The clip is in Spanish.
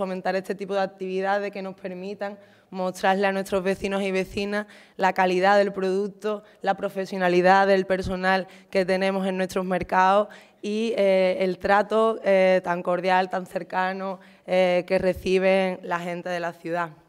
fomentar este tipo de actividades que nos permitan mostrarle a nuestros vecinos y vecinas la calidad del producto, la profesionalidad del personal que tenemos en nuestros mercados y eh, el trato eh, tan cordial, tan cercano eh, que reciben la gente de la ciudad.